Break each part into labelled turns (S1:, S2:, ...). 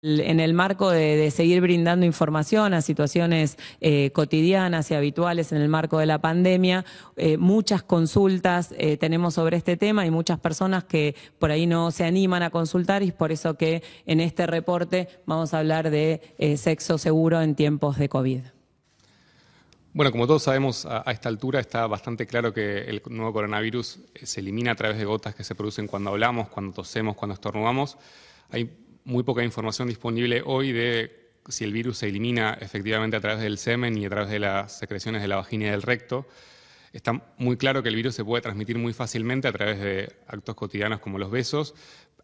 S1: en el marco de, seguir brindando información a situaciones eh, cotidianas y habituales en el marco de la pandemia. Eh, muchas consultas eh, tenemos sobre este tema y muchas personas que por ahí no se animan a consultar y es por eso que en este reporte vamos a hablar de sexo seguro en tiempos de COVID.
S2: Bueno, como todos sabemos, a, esta altura está bastante claro que el nuevo coronavirus se elimina a través de gotas que se producen cuando hablamos, cuando tosemos, cuando estornudamos. Hay muy poca información disponible hoy de si el virus se elimina efectivamente a través del semen y a través de las secreciones de la vagina y del recto. Está muy claro que el virus se puede transmitir muy fácilmente a través de actos cotidianos como los besos.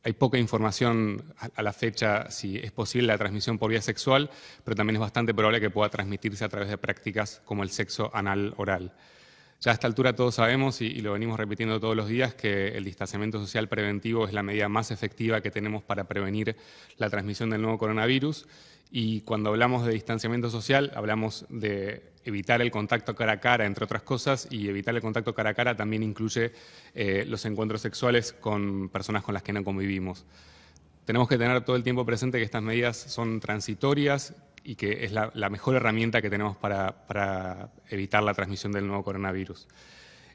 S2: Hay poca información a la fecha si es posible la transmisión por vía sexual, pero también es bastante probable que pueda transmitirse a través de prácticas como el sexo anal oral. Ya a esta altura todos sabemos, y, lo venimos repitiendo todos los días, que el distanciamiento social preventivo es la medida más efectiva que tenemos para prevenir la transmisión del nuevo coronavirus. Y cuando hablamos de distanciamiento social, hablamos de evitar el contacto cara a cara, entre otras cosas, y evitar el contacto cara a cara también incluye eh, los encuentros sexuales con personas con las que no convivimos. Tenemos que tener todo el tiempo presente que estas medidas son transitorias, y que es la, mejor herramienta que tenemos para, evitar la transmisión del nuevo coronavirus.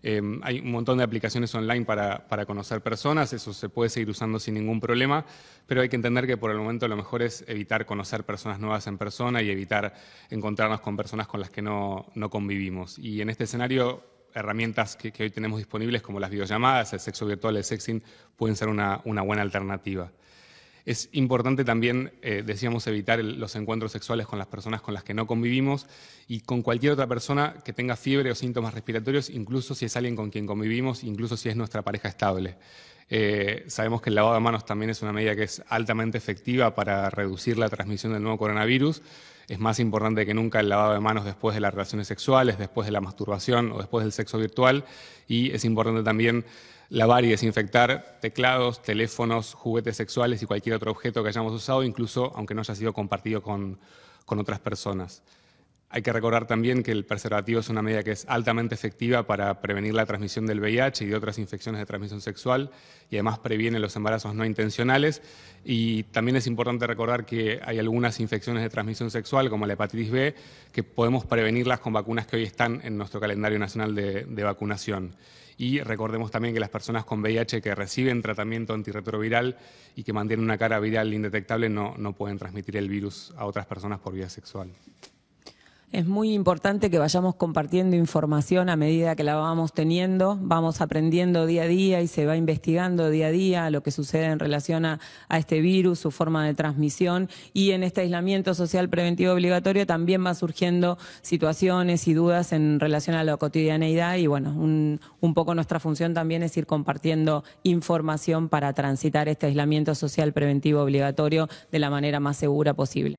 S2: Em, hay un montón de aplicaciones online para, conocer personas, eso se puede seguir usando sin ningún problema, pero hay que entender que por el momento lo mejor es evitar conocer personas nuevas en persona y evitar encontrarnos con personas con las que no, convivimos. Y en este escenario, herramientas que, hoy tenemos disponibles como las videollamadas, el sexo virtual, el sexing, pueden ser una buena alternativa. Es importante también, eh, decíamos, evitar los encuentros sexuales con las personas con las que no convivimos y con cualquier otra persona que tenga fiebre o síntomas respiratorios, incluso si es alguien con quien convivimos, incluso si es nuestra pareja estable. Eh, sabemos que el lavado de manos también es una medida que es altamente efectiva para reducir la transmisión del nuevo coronavirus. Es más importante que nunca el lavado de manos después de las relaciones sexuales, después de la masturbación o después del sexo virtual. Y es importante también lavar y desinfectar teclados, teléfonos, juguetes sexuales y cualquier otro objeto que hayamos usado, incluso aunque no haya sido compartido con, con otras personas. Hay que recordar también que el preservativo es una medida que es altamente efectiva para prevenir la transmisión del VIH y de otras infecciones de transmisión sexual y además previene los embarazos no intencionales. Y también es importante recordar que hay algunas infecciones de transmisión sexual, como la hepatitis B, que podemos prevenirlas con vacunas que hoy están en nuestro calendario nacional de, vacunación. Y recordemos también que las personas con VIH que reciben tratamiento antirretroviral y que mantienen una cara viral indetectable no pueden transmitir el virus a otras personas por vía sexual.
S1: Es muy importante que vayamos compartiendo información a medida que la vamos teniendo, vamos aprendiendo día a día y se va investigando día a día lo que sucede en relación a, este virus, su forma de transmisión y en este aislamiento social preventivo obligatorio también va surgiendo situaciones y dudas en relación a la cotidianeidad y bueno, un poco nuestra función también es ir compartiendo información para transitar este aislamiento social preventivo obligatorio de la manera más
S2: segura posible.